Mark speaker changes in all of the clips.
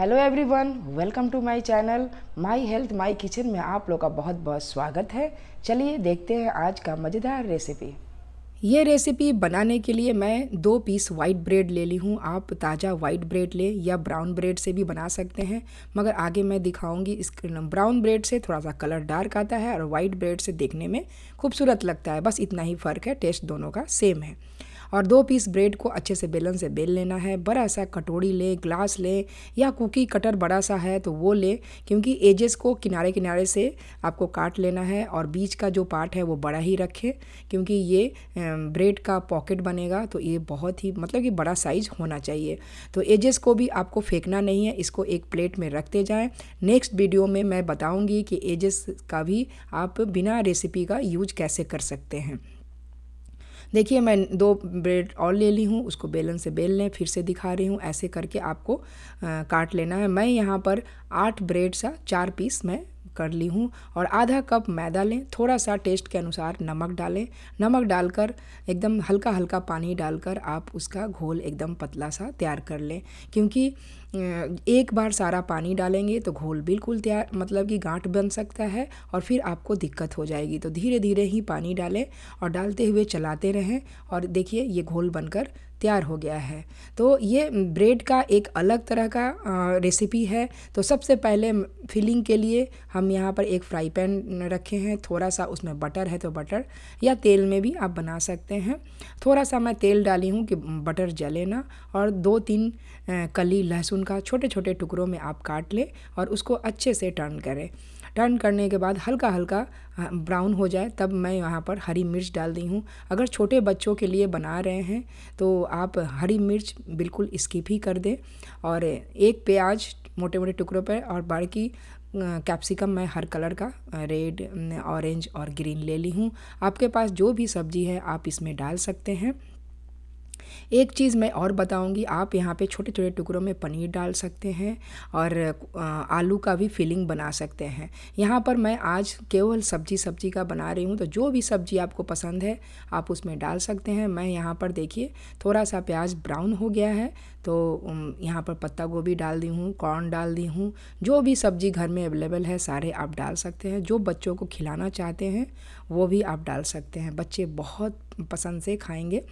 Speaker 1: hello everyone welcome to my channel my health my kitchen में आप लोग का बहुत बहुत स्वागत है चलिए देखते हैं आज का मज़ेदार रेसिपी ये रेसिपी बनाने के लिए मैं दो पीस वाइट ब्रेड ले ली हूँ आप ताज़ा वाइट ब्रेड ले या ब्राउन ब्रेड से भी बना सकते हैं मगर आगे मैं दिखाऊंगी इस ब्राउन ब्रेड से थोड़ा सा कलर डार्क आता है और वाइट ब्रेड से देखने में खूबसूरत लगता है बस इतना ही फ़र्क है टेस्ट दोनों का सेम है और दो पीस ब्रेड को अच्छे से बेलन से बेल लेना है बड़ा सा कटोरी लें ग्लास लें या कुकी कटर बड़ा सा है तो वो लें क्योंकि एजेस को किनारे किनारे से आपको काट लेना है और बीच का जो पार्ट है वो बड़ा ही रखें क्योंकि ये ब्रेड का पॉकेट बनेगा तो ये बहुत ही मतलब कि बड़ा साइज होना चाहिए तो एजेस को भी आपको फेंकना नहीं है इसको एक प्लेट में रखते जाएँ नेक्स्ट वीडियो में मैं बताऊँगी कि एजेस का भी आप बिना रेसिपी का यूज कैसे कर सकते हैं देखिए मैं दो ब्रेड और ले ली हूँ उसको बेलन से बेल लें फिर से दिखा रही हूँ ऐसे करके आपको आ, काट लेना है मैं यहाँ पर आठ ब्रेड सा चार पीस मैं कर ली हूँ और आधा कप मैदा लें थोड़ा सा टेस्ट के अनुसार नमक डालें नमक डालकर एकदम हल्का हल्का पानी डालकर आप उसका घोल एकदम पतला सा तैयार कर लें क्योंकि एक बार सारा पानी डालेंगे तो घोल बिल्कुल तैयार मतलब कि गांठ बन सकता है और फिर आपको दिक्कत हो जाएगी तो धीरे धीरे ही पानी डालें और डालते हुए चलाते रहें और देखिए ये घोल बनकर तैयार हो गया है तो ये ब्रेड का एक अलग तरह का रेसिपी है तो सबसे पहले फिलिंग के लिए हम यहाँ पर एक फ्राई पैन रखे हैं थोड़ा सा उसमें बटर है तो बटर या तेल में भी आप बना सकते हैं थोड़ा सा मैं तेल डाली हूँ कि बटर जले ना और दो तीन कली लहसुन का छोटे छोटे टुकड़ों में आप काट लें और उसको अच्छे से टर्न करें टर्न करने के बाद हल्का हल्का ब्राउन हो जाए तब मैं यहाँ पर हरी मिर्च डाल दी हूँ अगर छोटे बच्चों के लिए बना रहे हैं तो आप हरी मिर्च बिल्कुल स्किप ही कर दें और एक प्याज मोटे मोटे टुकड़ों पर और बाकी कैप्सिकम मैं हर कलर का रेड ऑरेंज और ग्रीन ले ली हूँ आपके पास जो भी सब्ज़ी है आप इसमें डाल सकते हैं एक चीज़ मैं और बताऊँगी आप यहाँ पे छोटे छोटे टुकड़ों में पनीर डाल सकते हैं और आलू का भी फिलिंग बना सकते हैं यहाँ पर मैं आज केवल सब्जी सब्जी का बना रही हूँ तो जो भी सब्जी आपको पसंद है आप उसमें डाल सकते हैं मैं यहाँ पर देखिए थोड़ा सा प्याज ब्राउन हो गया है तो यहाँ पर पत्ता गोभी डाल दी हूँ कॉर्न डाल दी हूँ जो भी सब्जी घर में अवेलेबल है सारे आप डाल सकते हैं जो बच्चों को खिलाना चाहते हैं वो भी आप डाल सकते हैं बच्चे बहुत पसंद से खाएंगे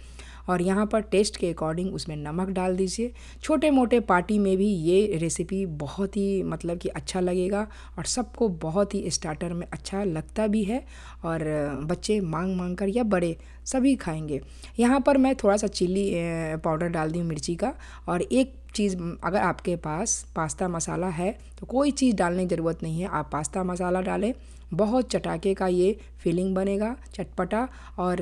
Speaker 1: और यहाँ पर टेस्ट के अकॉर्डिंग उसमें नमक डाल दीजिए छोटे मोटे पार्टी में भी ये रेसिपी बहुत ही मतलब कि अच्छा लगेगा और सबको बहुत ही स्टार्टर में अच्छा लगता भी है और बच्चे मांग मांग कर या बड़े सभी खाएंगे यहाँ पर मैं थोड़ा सा चिल्ली पाउडर डाल दी मिर्ची का और एक चीज़ अगर आपके पास पास्ता मसाला है तो कोई चीज़ डालने की ज़रूरत नहीं है आप पास्ता मसाला डालें बहुत चटाके का ये फीलिंग बनेगा चटपटा और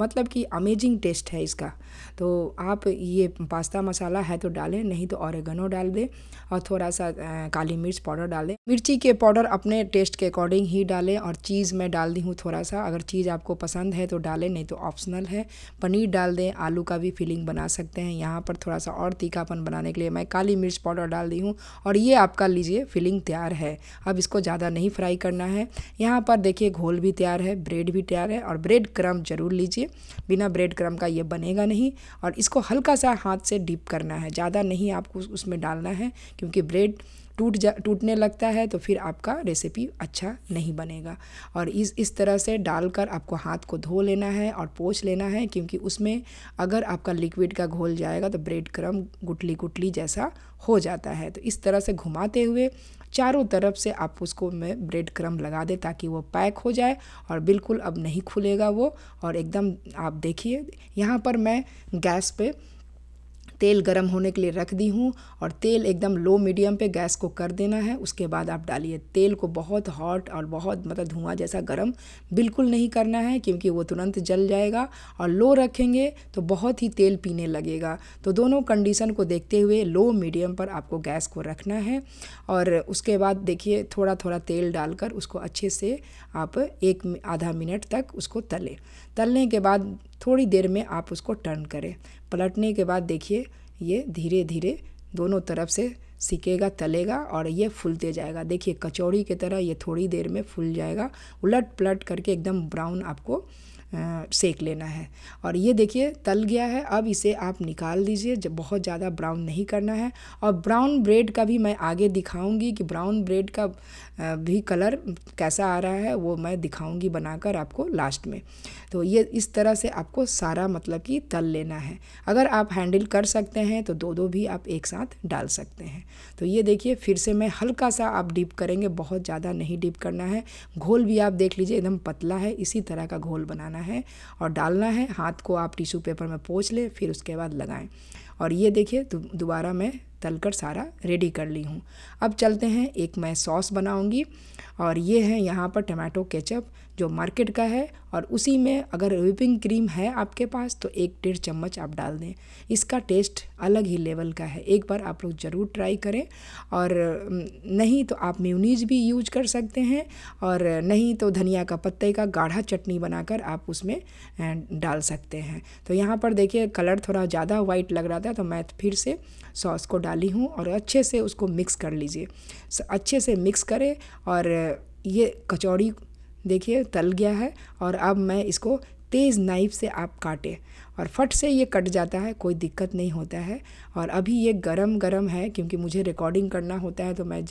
Speaker 1: मतलब कि अमेजिंग टेस्ट है इसका तो आप ये पास्ता मसाला है तो डालें नहीं तो औरगनो डाल दें और थोड़ा सा काली मिर्च पाउडर डाल दें मिर्ची के पाउडर अपने टेस्ट के अकॉर्डिंग ही डालें और चीज़ मैं डाल दी हूँ थोड़ा सा अगर चीज़ आपको पसंद है तो डालें नहीं तो ऑप्शनल है पनीर डाल दें आलू का भी फीलिंग बना सकते हैं यहाँ पर थोड़ा सा और तीखापन बनाने के लिए मैं काली मिर्च पाउडर डाल दी हूँ और ये आपका लीजिए फीलिंग तैयार है अब इसको ज़्यादा नहीं फ्राई करना है यहाँ पर देखिए घोल भी तैयार है ब्रेड भी तैयार है और ब्रेड क्रम ज़रूर लीजिए बिना ब्रेड क्रम का ये बनेगा नहीं और इसको हल्का सा हाथ से डीप करना है ज़्यादा नहीं आपको उसमें डालना है क्योंकि ब्रेड टूट जा टूटने लगता है तो फिर आपका रेसिपी अच्छा नहीं बनेगा और इस इस तरह से डालकर आपको हाथ को धो लेना है और पोछ लेना है क्योंकि उसमें अगर आपका लिक्विड का घोल जाएगा तो ब्रेड क्रम गुटली गुटली जैसा हो जाता है तो इस तरह से घुमाते हुए चारों तरफ से आप उसको में ब्रेड क्रम लगा दें ताकि वो पैक हो जाए और बिल्कुल अब नहीं खुलेगा वो और एकदम आप देखिए यहाँ पर मैं गैस पे तेल गर्म होने के लिए रख दी हूँ और तेल एकदम लो मीडियम पे गैस को कर देना है उसके बाद आप डालिए तेल को बहुत हॉट और बहुत मतलब धुआं जैसा गर्म बिल्कुल नहीं करना है क्योंकि वो तुरंत जल जाएगा और लो रखेंगे तो बहुत ही तेल पीने लगेगा तो दोनों कंडीशन को देखते हुए लो मीडियम पर आपको गैस को रखना है और उसके बाद देखिए थोड़ा थोड़ा तेल डालकर उसको अच्छे से आप एक आधा मिनट तक उसको तलें तलने के बाद थोड़ी देर में आप उसको टर्न करें पलटने के बाद देखिए ये धीरे धीरे दोनों तरफ से सिकेगा तलेगा और ये फूलते जाएगा देखिए कचौड़ी की तरह ये थोड़ी देर में फूल जाएगा उलट पलट करके एकदम ब्राउन आपको सेक लेना है और ये देखिए तल गया है अब इसे आप निकाल दीजिए जब बहुत ज़्यादा ब्राउन नहीं करना है और ब्राउन ब्रेड का भी मैं आगे दिखाऊंगी कि ब्राउन ब्रेड का भी कलर कैसा आ रहा है वो मैं दिखाऊंगी बनाकर आपको लास्ट में तो ये इस तरह से आपको सारा मतलब कि तल लेना है अगर आप हैंडल कर सकते हैं तो दो दो भी आप एक साथ डाल सकते हैं तो ये देखिए फिर से मैं हल्का सा आप डिप करेंगे बहुत ज़्यादा नहीं डिप करना है घोल भी आप देख लीजिए एकदम पतला है इसी तरह का घोल बनाना है है और डालना है हाथ को आप टिशू पेपर में पोछ लें फिर उसके बाद लगाएं और ये देखिए दोबारा मैं तल कर सारा रेडी कर ली हूँ अब चलते हैं एक मैं सॉस बनाऊँगी और ये है यहाँ पर टमाटो केचप जो मार्केट का है और उसी में अगर विपिंग क्रीम है आपके पास तो एक डेढ़ चम्मच आप डाल दें इसका टेस्ट अलग ही लेवल का है एक बार आप लोग ज़रूर ट्राई करें और नहीं तो आप म्यूनीज भी यूज कर सकते हैं और नहीं तो धनिया का पत्ते का गाढ़ा चटनी बनाकर आप उसमें डाल सकते हैं तो यहाँ पर देखिए कलर थोड़ा ज़्यादा वाइट लग रहा था तो मैं फिर से सॉस को डाली हूँ और अच्छे से उसको मिक्स कर लीजिए अच्छे से मिक्स करें और ये कचौड़ी देखिए तल गया है और अब मैं इसको तेज़ नाइफ से आप काटें और फट से ये कट जाता है कोई दिक्कत नहीं होता है और अभी ये गरम गरम है क्योंकि मुझे रिकॉर्डिंग करना होता है तो मैं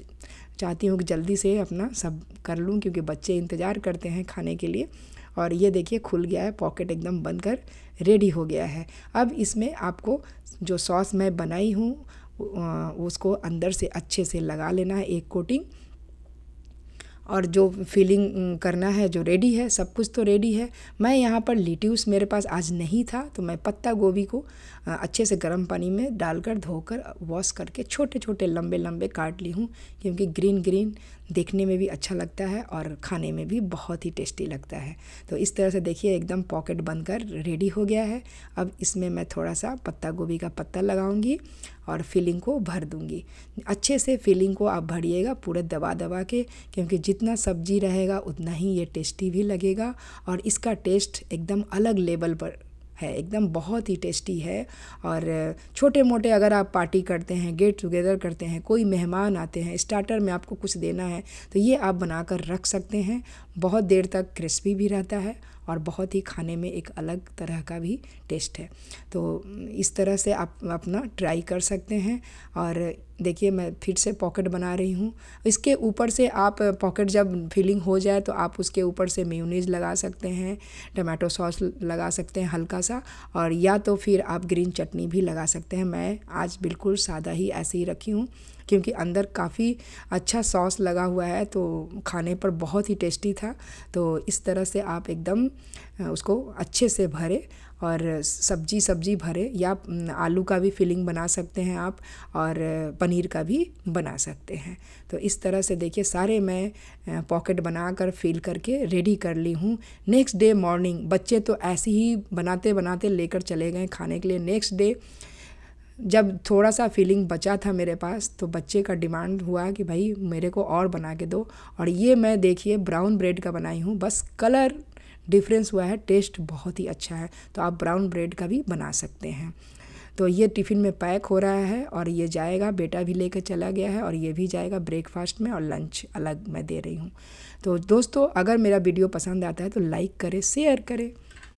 Speaker 1: चाहती हूँ कि जल्दी से अपना सब कर लूँ क्योंकि बच्चे इंतज़ार करते हैं खाने के लिए और ये देखिए खुल गया है पॉकेट एकदम बंद कर रेडी हो गया है अब इसमें आपको जो सॉस मैं बनाई हूँ उसको अंदर से अच्छे से लगा लेना है एक कोटिंग और जो फीलिंग करना है जो रेडी है सब कुछ तो रेडी है मैं यहाँ पर लिट्यूस मेरे पास आज नहीं था तो मैं पत्ता गोभी को अच्छे से गर्म पानी में डालकर धोकर वॉश करके छोटे छोटे लंबे लंबे काट ली हूँ क्योंकि ग्रीन ग्रीन देखने में भी अच्छा लगता है और खाने में भी बहुत ही टेस्टी लगता है तो इस तरह से देखिए एकदम पॉकेट बनकर रेडी हो गया है अब इसमें मैं थोड़ा सा पत्ता गोभी का पत्ता लगाऊंगी और फीलिंग को भर दूँगी अच्छे से फीलिंग को आप भरिएगा पूरे दबा दबा के क्योंकि जितना सब्जी रहेगा उतना ही ये टेस्टी भी लगेगा और इसका टेस्ट एकदम अलग लेवल पर है एकदम बहुत ही टेस्टी है और छोटे मोटे अगर आप पार्टी करते हैं गेट टुगेदर करते हैं कोई मेहमान आते हैं स्टार्टर में आपको कुछ देना है तो ये आप बनाकर रख सकते हैं बहुत देर तक क्रिस्पी भी रहता है और बहुत ही खाने में एक अलग तरह का भी टेस्ट है तो इस तरह से आप अपना ट्राई कर सकते हैं और देखिए मैं फिर से पॉकेट बना रही हूँ इसके ऊपर से आप पॉकेट जब फिलिंग हो जाए तो आप उसके ऊपर से मेयोनीज लगा सकते हैं टमाटो सॉस लगा सकते हैं हल्का सा और या तो फिर आप ग्रीन चटनी भी लगा सकते हैं मैं आज बिल्कुल सादा ही ऐसे ही रखी हूँ क्योंकि अंदर काफ़ी अच्छा सॉस लगा हुआ है तो खाने पर बहुत ही टेस्टी था तो इस तरह से आप एकदम उसको अच्छे से भरे और सब्जी सब्जी भरे या आलू का भी फिलिंग बना सकते हैं आप और पनीर का भी बना सकते हैं तो इस तरह से देखिए सारे मैं पॉकेट बना कर फिल करके रेडी कर ली हूँ नेक्स्ट डे मॉर्निंग बच्चे तो ऐसे ही बनाते बनाते लेकर चले गए खाने के लिए नेक्स्ट डे जब थोड़ा सा फीलिंग बचा था मेरे पास तो बच्चे का डिमांड हुआ कि भाई मेरे को और बना के दो और ये मैं देखिए ब्राउन ब्रेड का बनाई हूँ बस कलर डिफरेंस हुआ है टेस्ट बहुत ही अच्छा है तो आप ब्राउन ब्रेड का भी बना सकते हैं तो ये टिफ़िन में पैक हो रहा है और ये जाएगा बेटा भी लेकर चला गया है और ये भी जाएगा ब्रेकफास्ट में और लंच अलग मैं दे रही हूँ तो दोस्तों अगर मेरा वीडियो पसंद आता है तो लाइक करें शेयर करें